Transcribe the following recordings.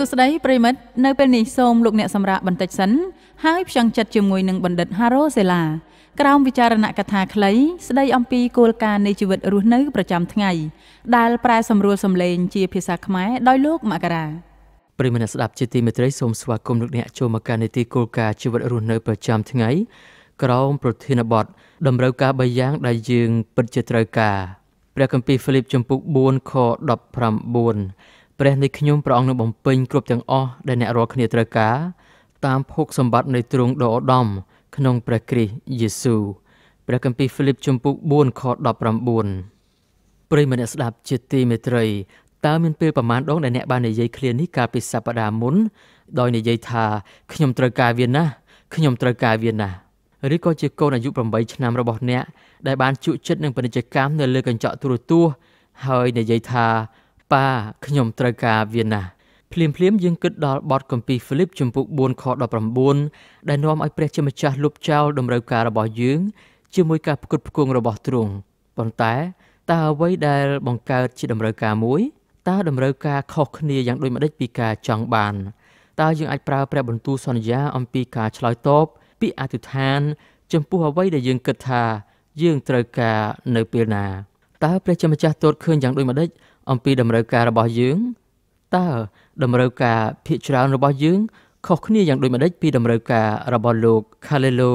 សួស្តីប្រិមិត្តនៅពេលនេះសូមលោកអ្នកសម្រាប់បន្តិចសិន ហើយផ្ចង់ចិត្តជាមួយនឹងបណ្ឌិត Haro Sela ក្រោមវិចារណកថាខ្លី ស្ដីអំពីគោលការណ៍នៃជីវិតរស់នៅប្រចាំថ្ងៃដែលប្រែសម្រួលសម្លេងជា ភាសាខ្មែរដោយលោកមករាប្រិមិត្តស្ដាប់ជាទីមេត្រីសូមស្វាគមន៍លោកអ្នកចូលមកកាន់នីតិគោលការណ៍ជីវិតរស់នៅប្រចាំថ្ងៃ ក្រោមប្រធានបទតម្រូវការ3យ៉ាងដែលយើង ពិតជាត្រូវការព្រះគម្ពីរហ្វីលីបជំពូក4ខ19ព្រះនៃខ្ញុំព្រះអង្គនឹងបំពេញគ្រប់ទាំងអស់ដែលអ្នករាល់គ្នាត្រូវការតាមភោគសម្បត្តិនៃទ្រង់ដ៏ឧត្តមក្នុងព្រះគ្រីស្ទយេស៊ូវព្រះគម្ពីរហ្វីលីបជំពូក4ខ19ប្រិយមិត្តអ្នកស្ដាប់ជាទីមេត្រីតើមានពេលប្រមាណដងដែលអ្នកបាននិយាយឃ្លានេះកាលពីសប្ដាហ៍មុនដោយនិយាយថាខ្ញុំត្រូវការវាណាស់ខ្ញុំត្រូវការវាណាស់ឬក៏ជាកូនអាយុ8ឆ្នាំរបស់អ្នក ដែលបានជក់ចិត្តនឹងពាណិជ្ជកម្មនៅលើកញ្ចក់ទូរទស្សន៍ហើយនិយាយថាប៉ាខ្ញុំត្រូវការវាណាស់ភ្លាមភ្លាមយើងគិតដល់បទគម្ពីរហ្វីលីបជំពូក4ខ19ដែលនាំឲ្យព្រះជាម្ចាស់លុបចោលដំណើរការរបស់យើងជាមួយការផ្គត់ផ្គង់របស់ទ្រង់ប៉ុន្តែតើអ្វីដែលបង្កើតជាដំណើរការមួយតើដំណើរការខុសគ្នាយ៉ាងដូចម្តេចពីការចង់បានតើយើងអាចប្រើព្រះបន្ទូលសន្យាអំពីការឆ្លើយតបពាក្យអធិដ្ឋានចំពោះអ្វីដែលយើងគិតថាយើងត្រូវការនៅពេលណាតើព្រះជាម្ចាស់ទតឃើញយ៉ាងដូចម្តេចអំពីតម្រូវការរបស់យើងតើតម្រូវការភាកច្រើនរបស់យើងខុសគ្នាយ៉ាងដូចម្តេចពីតម្រូវការរបស់លោក Khalelo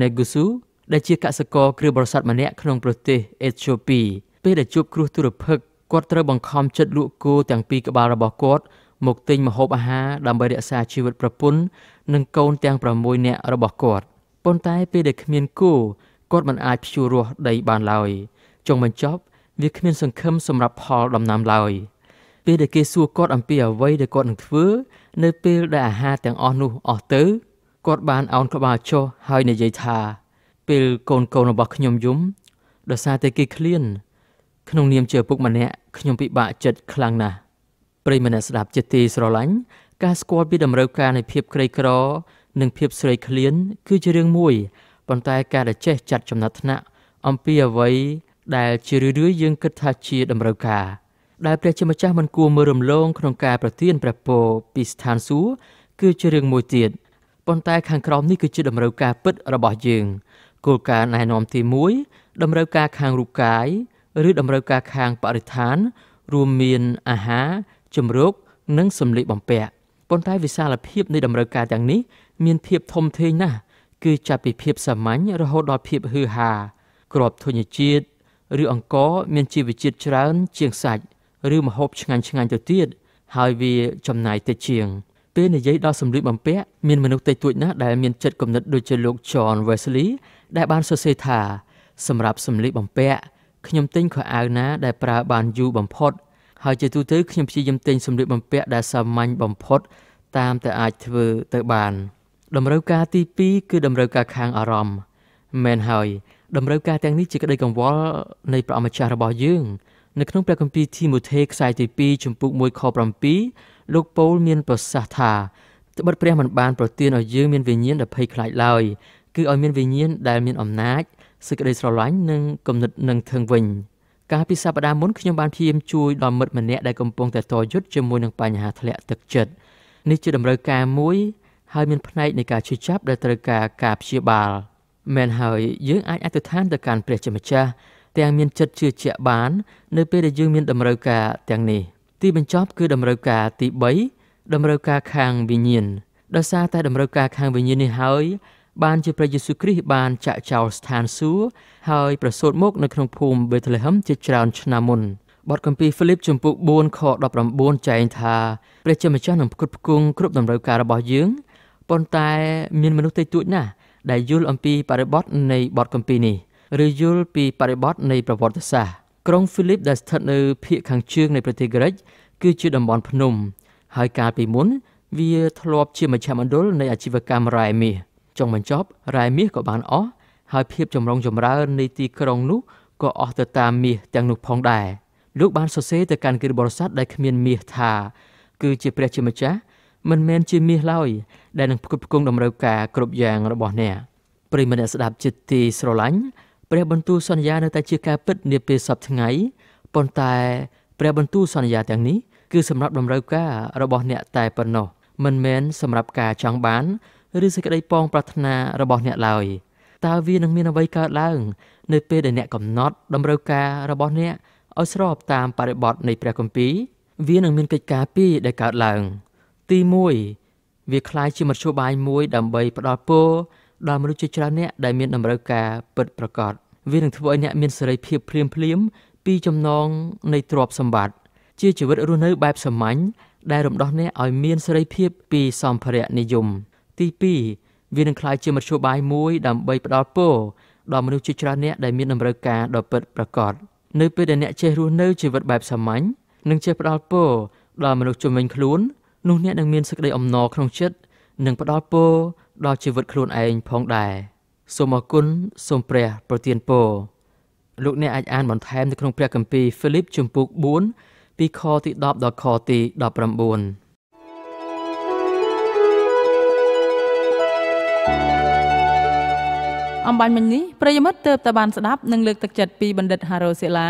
Negusu ដែលជាកសិករគ្រឿងបរិស័ទម្នាក់ក្នុងប្រទេសអេត្យូពីពេលដែលជួបគ្រោះទុរភិក្សគាត់ត្រូវបង្ខំចិត្តលក់គោទាំងពីរក្បាលរបស់គាត់មកទិញម្ហូបអាហារដើម្បីរក្សាជីវិតប្រពន្ធនិងកូនទាំង6នាក់របស់គាត់ប៉ុន្តែពេលដែលគ្មានគោគាត់មិនអាចព្យួររស់ដីបានឡើយ។ចុងបញ្ចប់វាគ្មានសង្ឃឹមសម្រាប់ផល ដំណាំឡើយពេលដែលគេសួរគាត់អំពីអ្វីដែលគាត់នឹងធ្វើនៅពេលដែលអាហារទាំងអស់នោះអស់ទៅគាត់បានអោនក្បាលចុះហើយនិយាយថាពេលកូនកូនរបស់ខ្ញុំយំដោយសារតែគេឃ្លានក្នុងនាមជាឪពុកម្នាក់ខ្ញុំពិបាកចិត្តខ្លាំងណាស់ប្រិយមិត្តស្ដាប់ជាទីស្រឡាញ់ការស្គាល់ពីតម្រូវការនៃភាព ក្រីក្រនិងភាពស្រីឃ្លានគឺជារឿងមួយប៉ុន្តែការដែលចេះចាត់ចំណាត់ថ្នាក់អំពីអ្វីដែលជារឿយៗយើងគិតថាជាតម្រូវការ ដែលព្រះជាម្ចាស់មិនគួរមើលរំលងក្នុងការប្រទានព្រះពរពីស្ថានសួគ៌គឺជារឿងមួយទៀតប៉ុន្តែខាងក្រោមនេះគឺជាតម្រូវការពិតរបស់យើងគោលការណ៍ណែនាំទី1តម្រូវការខាងរូបកាយឬតម្រូវការខាងបរិស្ថានរួមមានអាហារជំរកនិងសម្លៀកបំពាក់ប៉ុន្តែ វិសាលភាពនៃតម្រូវការទាំងនេះមានភាព ធំធេងណាស់គឺចាប់ពីភាពសាមញ្ញរហូតដល់ភាពហឺហាក្របធញ្ញជាតិឬអង្ករមានជីវជាតិច្រើន ជាងសាច់ឬម្ហូបឆ្ងាញ់ឆ្ងាញ់ទៅទៀតហើយវាចំណាយតិចជាង ពេលនិយាយដល់សម្លៀកបំពាក់មានមនុស្សតិចតួចណាស់ដែលមានចិត្តគំនិតដូចជាលោក John Wesley ដែលបានសរសេរថាសម្រាប់សម្លៀកបំពាក់ខ្ញុំទិញខោអាវណា ដែលប្រើបានយូរបំផុតហើយជាទូទៅខ្ញុំព្យាយាមទិញសម្លៀកបំពាក់ដែលសាមញ្ញបំផុត តាមតែអាចធ្វើទៅបានតម្រូវការទី2គឺតម្រូវការខាងអារម្មណ៍មែនហើយតម្រូវការទាំងនេះជាក្តីកង្វល់នៃព្រះអម្ចាស់របស់យើងនៅក្នុងព្រះគម្ពីរធីម៉ូថេខ្សែទី2ជំពូក1ខ7លោកប៉ូលមានប្រសាសន៍ថាត្បិតព្រះមិនបានប្រទានឲ្យយើងមានវិញ្ញាណដែលភ័យខ្លាចឡើយគឺឲ្យមានវិញ្ញាណដែលមានអំណាចសេចក្តីស្រឡាញ់និងគំនិតនឹងធឹងវិញកាលពីសប្តាហ៍មុនខ្ញុំបានព្យាយាមជួយដល់មិត្តម្នាក់ដែលកំពុងតែតយុទ្ធជាមួយនឹងបញ្ហាធ្លាក់ទឹកចិត្តនេះជាតម្រូវការមួយហើយមានផ្នែកនៃការជួយចាប់ដែលត្រូវការការព្យាបាល។មែនហើយយើងអាចអធិដ្ឋានទៅកាន់ព្រះជាម្ចាស់ទាំងមានចិត្តជឿជាក់បាន នៅពេលដែលយើងមានតម្រូវការទាំងនេះ ទីបញ្ចប់គឺតម្រូវការទី3តម្រូវការខាងវិញ្ញាណដោយសារតែតម្រូវការខាងវិញ្ញាណនេះហើយបានជាព្រះយេស៊ូវគ្រីស្ទបានចាក់ចោលស្ថានសួគ៌ហើយប្រសូតមកនៅក្នុងភូមិបេតលេហឹមជាច្រើនឆ្នាំមុនបទគម្ពីរហ្វីលីបជំពូក4ខ19ចែងថាព្រះជាម្ចាស់នឹងផ្គត់ផ្គង់គ្រប់តម្រូវការរបស់យើងប៉ុន្តែមានមនុស្សតិចតួចណាស់ដែលយល់អំពីបរិបទនៃបទគម្ពីរនេះឬយល់ពីបរិបទនៃប្រវត្តិសាស្ត្រក្រុងហ្វីលីបដែលស្ថិតនៅភាគខាងជើងនៃប្រទេសក្រិច គឺជាតំបន់ភ្នំ ហើយកាលពីមុន វាធ្លាប់ជាមជ្ឈមណ្ឌលនៃអាជីវកម្មរ៉ែមាសចុងបញ្ចប់រ៉ែមាសក៏បានអស់ហើយភាពចម្រុងចម្រើននៃទីក្រុងនោះក៏អស់ទៅតាមមាសទាំងនោះផងដែរលោកបានសរសេរទៅកាន់គ្រាបរិស័ទដែលគ្មានមាសថាគឺជាព្រះជាម្ចាស់មិនមែនជាមាសឡើយដែលនឹងផ្គត់ផ្គង់តម្រូវការគ្រប់យ៉ាងរបស់អ្នកប្រិមត្តអ្នកស្ដាប់ជាទីស្រឡាញ់ព្រះបន្ទូលសន្យានៅតែជាការពិតនាពេលសពថ្ងៃប៉ុន្តែព្រះបន្ទូលសន្យាទាំងនេះគឺសម្រាប់តម្រូវការរបស់អ្នកតែប៉ុណ្ណោះមិនមែនសម្រាប់ការចង់បាន ឬសេចក្តីប៉ងប្រាថ្នារបស់អ្នកឡើយតើវានឹងមានអ្វីកើតឡើងនៅពេលដែលអ្នកកំណត់តម្រូវការរបស់អ្នកឲ្យស្របតាមបរិបទនៃព្រះគម្ពីរវានឹងមានកិច្ចការពីរដែលកើតឡើងទី1វាคล้ายជាមធ្យោបាយមួយដើម្បីផ្ដល់ពរដល់មនុស្សជាច្រើនអ្នកដែលមានតម្រូវការពិតប្រាកដវានឹងធ្វើឲ្យអ្នកមានសេរីភាពភ្លាមភ្លាមពីចំណងនៃទ្រព្យសម្បត្តិជាជីវិតរស់នៅបែបសាមញ្ញដែលរំដោះអ្នកឲ្យមានសេរីភាពពីសម្ភារៈនិយមទី2វានឹងคล้ายជាមធ្យោបាយមួយដើម្បីផ្ដល់ពរដល់មនុស្សជាច្រើនអ្នកដែលមានតម្រូវការដ៏ពិតប្រាកដនៅពេលដែលអ្នកចេះរស់នៅជីវិតបែបសាមញ្ញនឹងចេះផ្ដល់ពរដល់មនុស្សជំនាញខ្លួននោះអ្នកនឹងមានសេចក្តីអំណរក្នុងចិត្តនិងផ្ដល់ពរដល់ជីវិតខ្លួនឯងផងដែរសូមអរគុណសូមព្រះ ប្រទានពរលោកអ្នកអាចអានបន្ថែមនៅក្នុងព្រះគម្ពីរហ្វីលីបជំពូក4ពីខ ទី10ដល់ខទី19អំបញ្ញមិញនេះប្រិយមិត្តទៅតែបានស្ដាប់និងលើកទឹកចិត្តពីបណ្ឌិត Haro Sela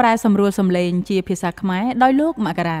ប្រែ សម្រួលសម្លេងជាភាសាខ្មែរដោយលោកមករា